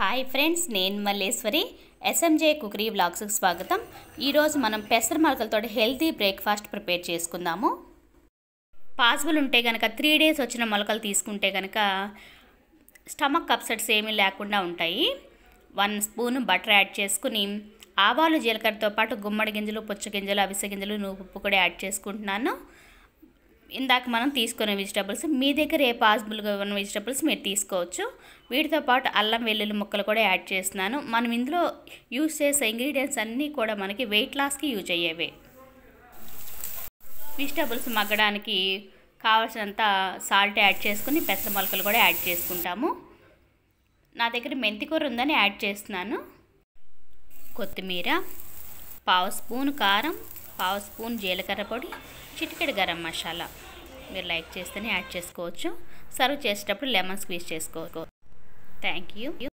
hi friends నేను Malleswari SMJ cookery బ్లాగ్స్కి స్వాగతం ఈరోజు మనం పెసర మొలకలతో హెల్తీ బ్రేక్ఫాస్ట్ ప్రిపేర్ చేసుకుందాము పాసిబుల్ ఉంటే కనుక త్రీ డేస్ వచ్చిన మొలకలు తీసుకుంటే కనుక స్టమక్ అప్సెట్స్ ఏమీ లేకుండా ఉంటాయి వన్ స్పూన్ బటర్ యాడ్ చేసుకుని ఆవాలు జీలకర్రతో పాటు గుమ్మడి గింజలు పుచ్చ గింజలు అవిసె గింజలు నువ్వు ఉప్పు కూడా యాడ్ చేసుకుంటున్నాను ఇందాక మనం తీసుకున్న వెజిటబుల్స్ మీ దగ్గర ఏ పాసిబుల్గా ఉన్న వెజిటబుల్స్ మీరు తీసుకోవచ్చు వీటితో పాటు అల్లం వెల్లుల్లి ముక్కలు కూడా యాడ్ చేస్తున్నాను మనం ఇందులో యూజ్ చేసే ఇంగ్రీడియంట్స్ అన్నీ కూడా మనకి వెయిట్ లాస్కి యూజ్ అయ్యేవి వెజిటబుల్స్ మగ్గడానికి కావాల్సినంత సాల్ట్ యాడ్ చేసుకుని పెసర మొలకలు కూడా యాడ్ చేసుకుంటాము నా దగ్గర మెంతికూర ఉందని యాడ్ చేస్తున్నాను కొత్తిమీర పావు స్పూన్ కారం పావు స్పూన్ జీలకర్ర పొడి చిటికెడు గరం మసాలా మీరు లైక్ చేస్తేనే యాడ్ చేసుకోవచ్చు సర్వ్ చేసేటప్పుడు లెమన్ స్క్వీజ్ చేసుకోవచ్చు థ్యాంక్ యూ